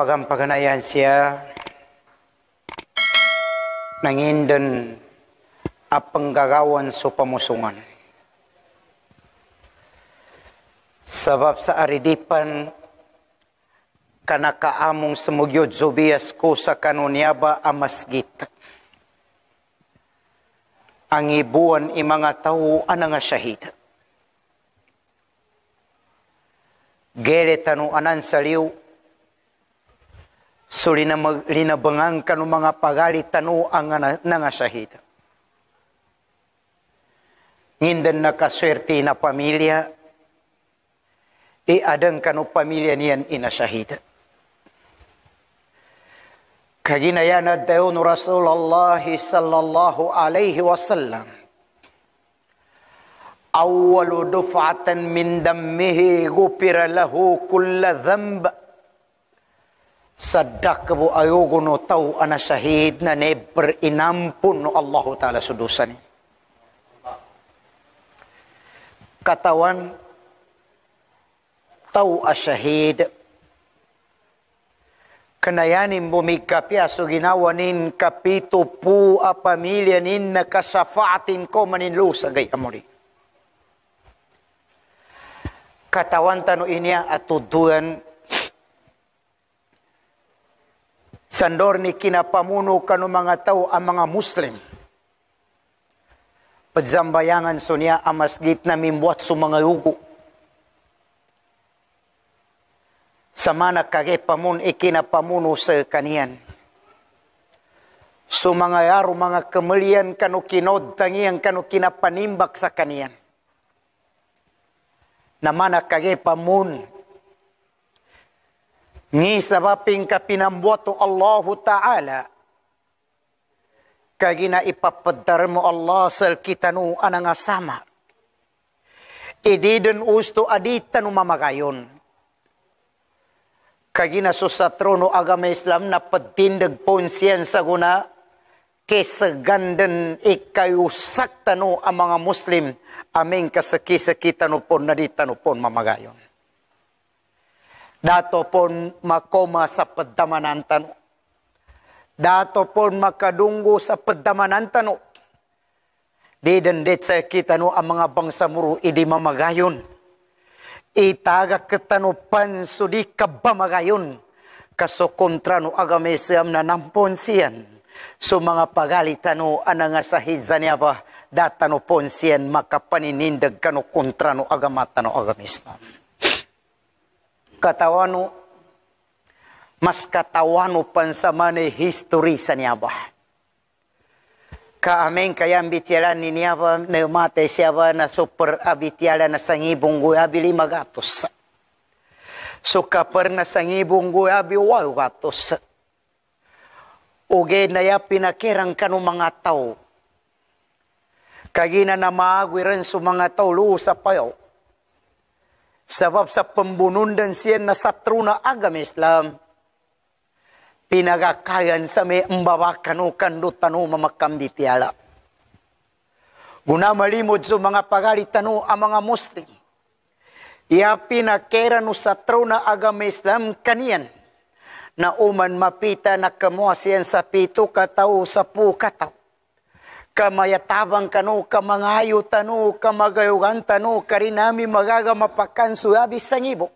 pagampaganayan siya nangindan a panggagawan so pamusungan. Sabab sa aridipan kanakaamong sumugyod zubias ko sa kanunyaba a masgit. Ang ibuan i mga tao anang syahid. Gere tanu anan saliw suri na rinabangang kanu mga pagari tanu ang nga sahida. Ngindan na kaswerte na pamilya, iadang kanu pamilya niyan ina sahida. Kagina yan na daun Rasulullah sallallahu alaihi wasallam. Awal dufatan min dammihi gupira lahu kulla dhamba. ಸದ್ದಕ್ಕವು ಅಯೋಗುನು ತೌ ಅನ ಶಹೀದ್ನ ನೆಬ್ರ ಇನಂಪುನ್ನು ಅಲ್ಲಾಹು ತಾಲ ಸುಡೂಸನೆ katawan tau asyahid kanayanin bumikapi aso ginawanin kapito pu a pamilya nin nakasafaatin ko maninlu sa gayamuri katawan tano inia atuduan Sandor ni kinapamuno kanu mga tao ang mga Muslim. Padzambayangan so niya ang masgit na mimbuat so mga yugo. Sa mana kagepamun ikinapamuno sa kaniyan. So mga yaro mga kamalian kanu kinod tangiyan kanu kinapanimbak sa kaniyan. Na mana pamun Ni sabab pinambuato Allahu Ta'ala. Kagina ipapadar mo Allah sal kitanu anangasama. Ididun usto aditan umamagayon. Kagina susatrono agama Islam na patindag ponsyensya guna kisagandan ikayusak tanu ang mga Muslim aming kasakisakitanu pon naditanu pon mamagayon. Dato pon makoma sa pagdamanan tanok. Dato pon makadunggo sa pagdamanan tanok. Di dandit sa kita no ang mga bangsa muro idi mamagayon. Itaga katanupan so di kabamagayon. Kaso kontra no agame siyam na nampon siyan. So mga pagalitan no anangasahid sa niya ba datano pon ponsiyan makapaninindag kano kontra no agamata no agamismo katawano mas katawano pansamane history sa niyaba. Kaamen kaya ambitiala ni niyaba na umate siyaba na super abitiala na sangibong guyabili magatos. So kapar na sangibong guyabi waw gatos. Uge na ya pinakirang kanu mga tao. Kagina na maawiran sa mga tao luusa payo. Sebab sa pembununan siya na satru na agama Islam, pinagakayan sa may mbawakanu kandutanu mamakam di tiala. Guna malimod sa mga pagalitanu ang mga Muslim. Iya pinakera no satru na agama Islam kanian, na uman mapita na kamuasiyan sa pito katao sa pu katao kamayatabang kanu, kamangayo tanu, kamagayugan tanu, karinami magaga mapakansu, abis tangibo.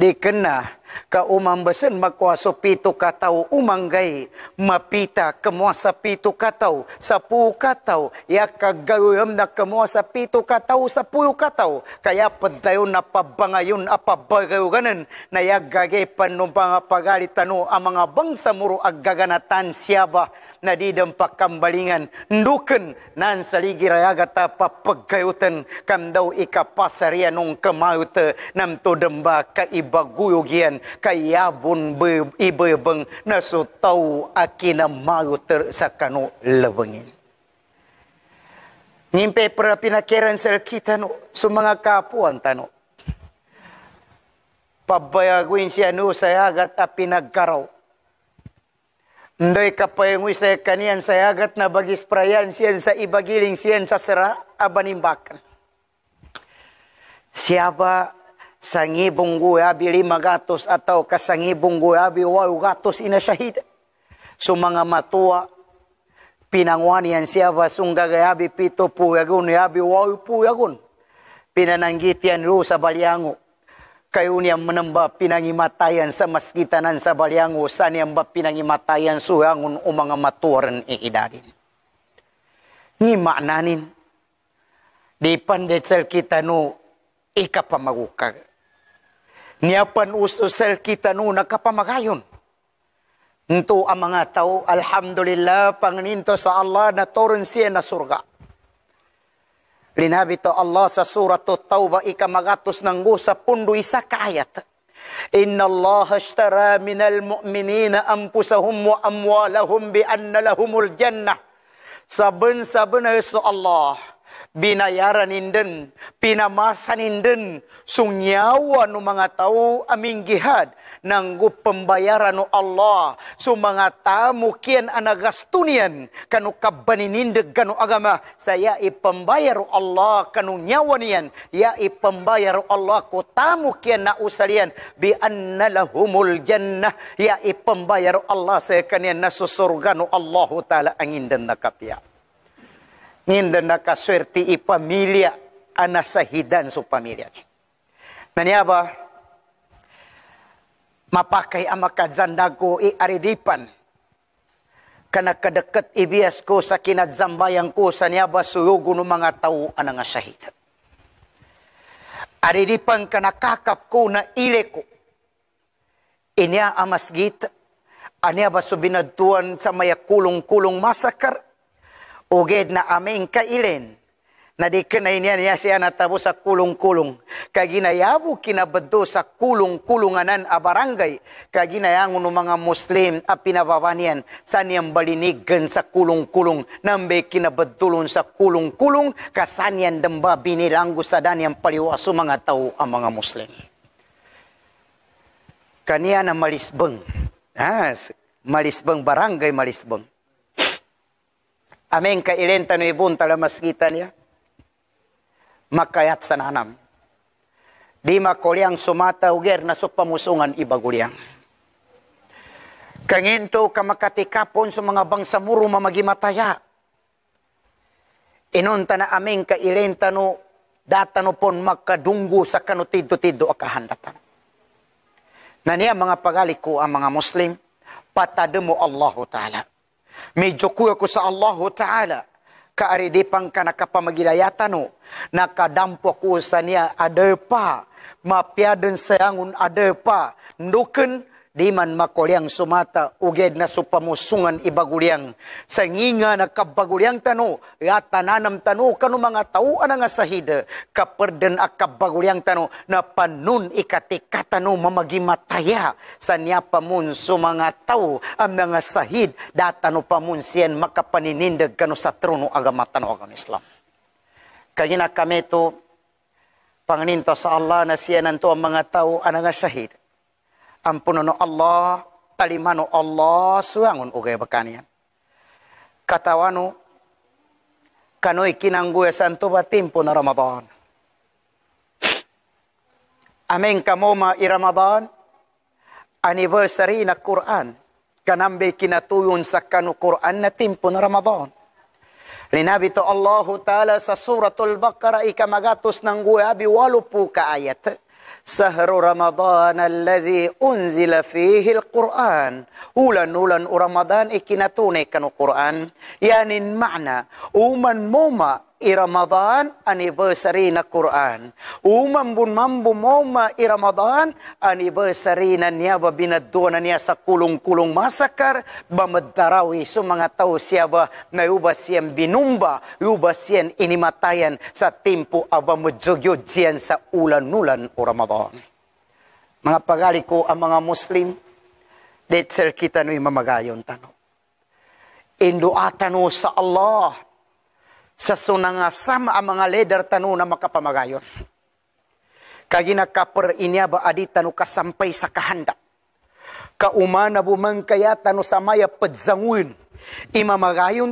Di ka na kaumambasan magkwaso pito kataw umanggay, mapita kamwa pito kataw, sa puyo kataw, ya kagayuyam na kamwa sa pito kataw, sa puyo kataw, kaya padayon na pabangayon apabagayuganan na yagagay panumpang apagalitano ang mga bangsa muro aggaganatan siya ba na di dem pakambalingan nduken nan saligi raya gata papegayutan kam dau ika pasaria nung kemayute nam tu demba ka ibaguyugian ka yabun be ibebeng na su tau akina mayute sakano lebengin Nimpe pera pinakiran sel kita no, sumanga kapuan tano. Pabayaguin siya no, saya agad apinaggaraw. Ndoy kapayengoy sa kanian sa agat na bagis prayan siyan sa ibagiling siyan sa sera abanimbakan. Siapa sangibong guyabi lima gatos atau kasangibong guyabi waw gatos inasyahid. So mga matua, pinangwan yan siapa sunggagayabi pito puyagun yabi waw puyagun. Pinananggitian yan lo sa balyango kayo niyang manamba pinangimatayan sa maskitanan sa balyango, sa niyang ba pinangimatayan suhangon o mga maturan iidadin. E Ni maananin, di pandetsel kita no ikapamagukag. Niyapan usto kita no nakapamagayon. Ito ang mga tao, alhamdulillah, pangininto sa Allah na toron siya na surga. Linabi Allah sa surat Tauba ikamagatos ng gusa pundo isa kaayat. Inna Allah ashtara minal mu'minina ampusahum wa amwalahum bi anna lahumul jannah. Saban-saban ay sa Allah. Binayaran nindin, pinamasan nindin, sungyawa ng mga tao aming gihad nanggu pembayaran no Allah so mangata mungkin anak gastunian kanu kabaninindeg kanu agama saya i pembayar Allah kanu nyawanian ya i pembayar Allah ko tamu kian na usalian bi anna lahumul jannah ya i pembayar Allah saya kanian na surga nu Allah taala angin dan nakapia ngin dan nakaswerti i pamilia ana sahidan so pamilia Nani apa? Mapakay ang makadzandag ko iaridipan. Kanakadakat ibiyas ko sa kinadzambayan ko sa niyaba suyugon ng mga tao ang nga sahitan. Aridipan kanakakap ko na ile ko. Inya amasgit, anya ba subinaduan sa maya kulong-kulong masakar, uged na aming kailen, Nadikanay niya niya siya natabo sa kulong-kulong. Kaginayabo kinabado sa kulong-kulunganan a barangay. Kaginayang ng mga Muslim a pinababanian sa niyang balinigan sa kulong-kulong. Nambe kinabadulon sa kulong-kulong kasanyan damba binilanggo sa daniyang paliwaso mga tao ang mga Muslim. Kaniya na malisbang. Yes, malisbang barangay malisbang. Amen, kailenta no ibon tala maskita niya makayat sananam. Di makuliang sumata uger na supamusungan ibaguliang. Kanginto kamakatikapon makatikapon sa mga muro mamagimataya. Inunta na aming kailenta no datano pon makadunggo sa kanutido-tido akahandatan. Na niya mga pagaliko ang mga Muslim, patademo mo Allahu Ta'ala. Medyo kuya ko sa Allahu Ta'ala ka ari dipang kanaka pamagilayata no naka dampo ko sania ade pa mapiaden sayangun ade pa nduken di man makulyang sumata, uged na supamusungan ibagulyang. Sa nginga na kabagulyang tano, tananam tano, kano mga tao nga sahid, kaperden a kabagulyang tano, na panun tanu mamagimataya, sa niya pamun sumanga tau ang nga sahid, datano pamun siyan makapaninindag kanu sa trono agamatano agama Islam. Kanya na kami to, panganinto sa Allah na siya nanto ang mga tao, ang sahid, ampunono Allah, talimano Allah suangun ugay bekanian. Katawanu kanu ikinang gue santo batimpo na Ramadan. Amin kamu ma i Ramadan anniversary na Quran kanambe kinatuyon sa kanu Quran na timpo na Ramadan. Rinabi to Allahu Ta'ala sa suratul Baqara ikamagatos ng guwabi e walupu ka ayat. سهر رمضان الذي أنزل فيه القرآن أولاً أولاً رمضان إكنتوني كانوا قرآن يعني معنى أومن موما i Ramadan anniversary na Quran. Umambun mambu moma i Ramadan anniversary na niya ba binaduna niya sa kulong-kulong masakar ba madarawi so mga tao siya ba na uba siyang binumba uba siyang inimatayan sa timpo aba mudjogyo diyan sa ulan-ulan o Ramadan. Mga pagali ko ang mga Muslim, let's sir kita no'y mamagayon tanong. Induatan no sa Allah sa sunangasam ang mga leader tanu na makapamagayon. Kagina kapar inya ba adi tanu kasampay sa kahanda. Kaumana bumang kaya tanu samaya padzanguin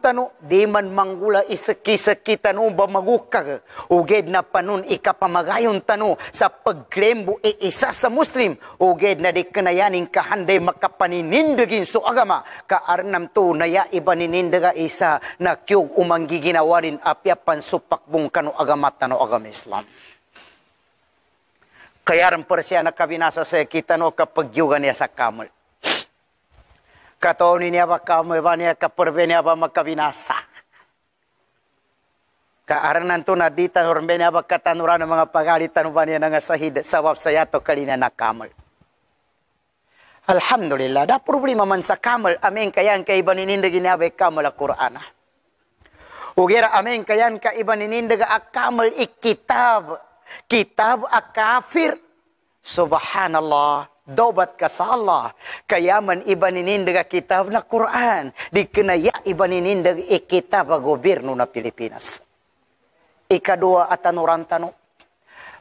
tano, di man manggula isakisakitano bamagukag uged na panon tano sa pagkrembo e isa sa Muslim uged na di kanayaning kahanday makapaninindagin so agama kaarnam to na ya iba ninindaga isa na kyog umanggiginawarin ginawarin apyapan supakbong kano agamat tano agama Islam. Kaya rin pa siya nakabinasa sa kita no kapag yuga niya sa kamal. katoni ni apa kau mevania kapurveni apa makabinasa. Ka Karena tu nadi dita hormeni apa kata nuran mga pagali tanuban yan ang sahid sabab saya to kalina nak kamil. Alhamdulillah, Ada problem man sa kamil. amin kayan ka iba ninindagi ni kamil kamal Qur'ana. Ugera amin kayan ka iba ninindagi a kamal ikitab. Kitab akafir. Subhanallah dobat ya. ke salah. Kaya man iban inin kitab na Quran. Di kena ya iban inin dega ikitab a gobirno na Pilipinas. Ikadua atan orang tanu.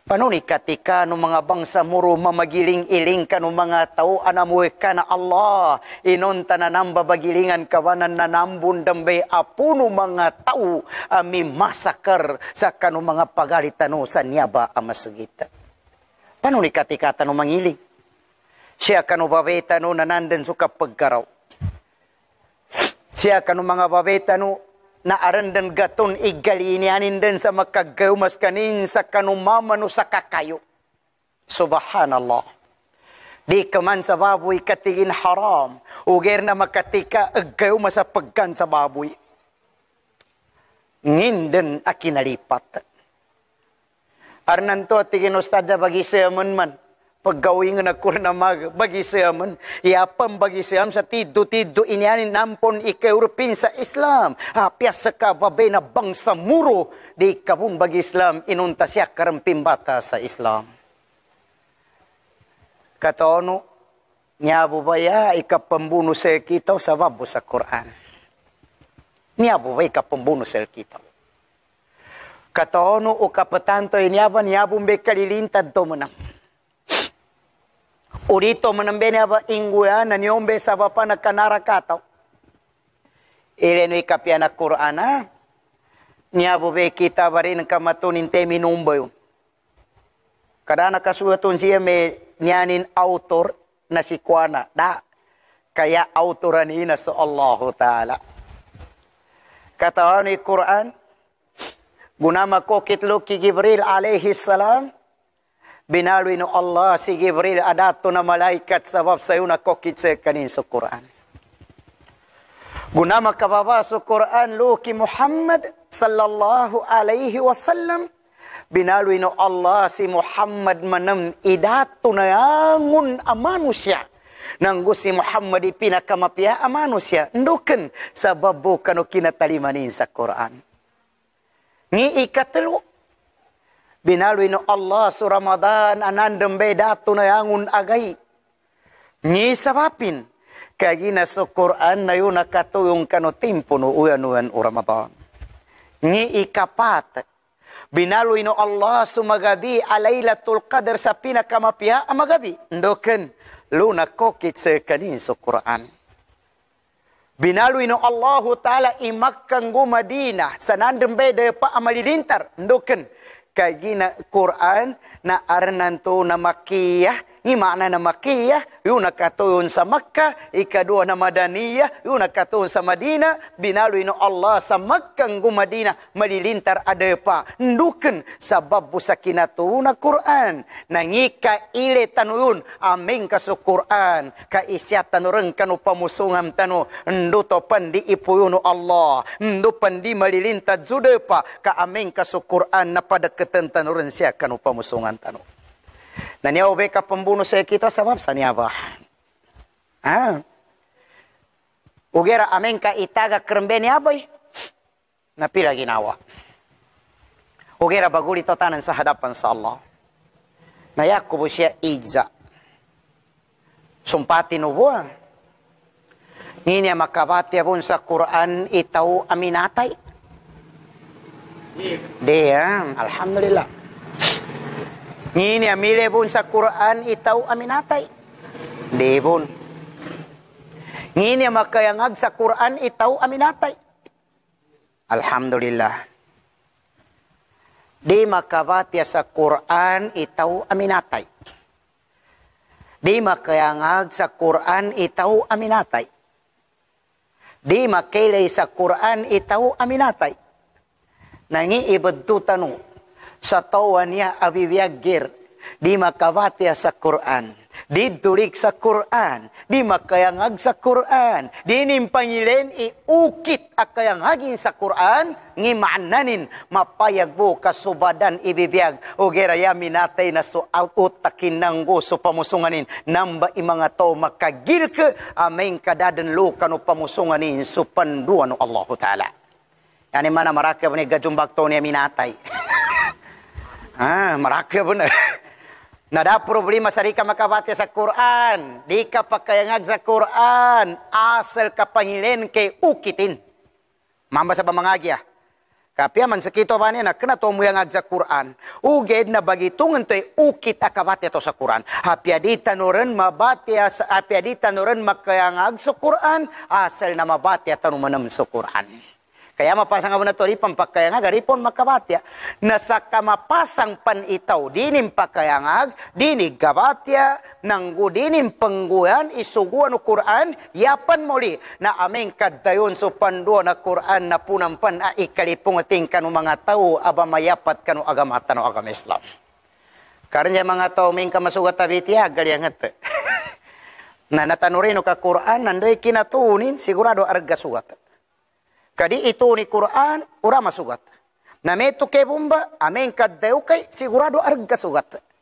Panuni katika nung mga bangsa muru mamagiling iling ka nung mga tao anamuwi ka na Allah. Inon tananang babagilingan kawanan na nambun dambay apu nung mga tao ami masakar sa kanu mga pagalitano sa niyaba amasagita. Panuni katika tanong mangiling. Siya kanu babeta no na suka pegarau. Siya kanu mga babeta no na arenden gatun igali ini aninden sa makagayumas kanin sa kanu mama no sa kakayo. Subhanallah. Di keman sa babui katigin haram. Uger na makatika agayumas sa peggan sa baboy. Nginden akinalipat. Arnanto tigin ustadya bagi saya man ಪಗ್ಗವಿಂಗ್ ನಕ್ಕುರ ನಮಗ್ ಬಗಿಸಮನ್ ಯಾಪಂ ಬಗಿಸಮ್ ಸತಿ ದುತಿದ್ದು ಇನ್ಯಾನಿ ನಾಂಪೊನ್ ಇಕೆವ್ರು ಪಿನ್ಸ ಇಸ್ಲಾಂ ಆ ಪ್ಯಾಸಕ babay na bangsa muro di kabung bagi Islam inunta siya bata sa Islam. Katono, niyabu ba ya ikapambuno sa kitaw sa babo sa Quran? Niyabu ba ikapambuno sa kitaw? Katono o kapatanto inyaban niyabu may kalilintad to mo nang. Orito manambene aba inguana niombe saba pana kanara katao. Ile ni kapiana Qur'ana. Ah. Ni abu be kita barin kamatun temi numbo yun. Kadana kasuatun siya me nyanin autor na si Kuana. Da, kaya autoran ina so Allah Ta'ala. Katawan ni Qur'an. Gunama kokit lo ki Gibril alaihi salam binalwin no Allah si Gibril adato na malaikat saya nak kau kita kanin sa Quran. Guna makababa sa Quran luki Muhammad sallallahu alaihi wasallam binalwin no Allah si Muhammad manam idato na yangun amanusya nanggu si Muhammad ipinakamapiha amanusya nduken sebab bukan kinatalimanin sa Quran. Ni ikat ikatelo binalui Allah su Ramadan anan dembe datu na yangun agai. Ni sababin kagi na su Quran na yun nakatuyong kano timpo no uyan uyan u Ramadan. Ni ikapat binalui Allah su magabi alaylatul qadr sa pinakamapia amagabi. Ndokin luna kokit sa kanin su Quran. Binalui no Allah Ta'ala imak Makkah Madinah sanandem beda pa amali lintar ndoken kagina Quran na arnanto na makiyah I makna nama Makiyah, yu nak katuun sa Makkah, ika dua na Madaniyah, yu nak katuun sa Madinah, binalu ino Allah sa Makkah ngu Madinah, malilintar ada pa, nduken sebab busakina tu na Quran, nangika ile tanuyun, aming kasu Quran, ka isya tanureng kanu pamusungam tanu, ndu nduto pandi ipuyunu Allah, ndu pandi malilintar zudepa, ka aming kasu Quran na pada ketentanureng siya kanu pamusungam tanu. Dan dia beka pembunuh saya kita sebab sani apa? Ah, ha? Ugera amen ka itaga kerembeni apa? Napi lagi nawa. Ugera baguri totanan sahadapan sa Allah. Na yakub usia ija. Sumpati nubuah. Ngini makabati abun sa Quran itau aminatai. Dia, alhamdulillah. Ngini amire pun sa Quran itau aminatai. Debon. Ngini makayangag sa Quran itau aminatai. Alhamdulillah. Di makabatya sa Quran itau aminatai. Di makayangag sa Quran itau aminatai. Di makilay sa Quran itau aminatai. Nangi ibadu tanong. sa tawa niya abibyagir, di makabatya sa Quran. Di tulik sa Quran, di makayangag sa Quran, di nimpangilen iukit akayangagin sa Quran, ngi maananin mapayagbo kasubadan ibibiyag o geraya minatay na so utakin ng gusto pamusunganin namba imanga to makagirke ameng kadadan lo kanu pamusunganin so panduan o Allah Ta'ala. Yani mana marakab ni gajumbak to ni minatay. Ah, meraka benar. Nah, ada problem masa dika maka bati sa Quran, dika pakai ngag sa Quran, asal ka pangilen ke ukitin. Mamba sa bamangagi ah. Kapi aman sekito bani na kena tomu yang ngag sa Quran. Uged na bagi tungen tu ukit akabati to sa Quran. Hapi adita noren mabati as hapi adita noren makayangag sa Quran, asal na mabati atanu menem sa Quran. Kaya mapasang abu nato ripan pakayang agar ipon makabat ya. Nasaka mapasang pan itaw dinim pakayang ag, dinig gabat ya. Nanggu dinim pengguan isuguan Quran, yapan pan muli. Na aming kadayon so pandua na Quran na punan pan a ikalipung tingkan mga tau aba mayapat kanu agamatan o agam Islam. Karena mga tau ming kamasugat abiti agar yang ito. na natanurin ka Quran, nandoy kinatunin, sigurado arga sugat. Kadi itu ni Quran ura masugat. Name tu kebumba amen kaddeukai sigurado arga sugat.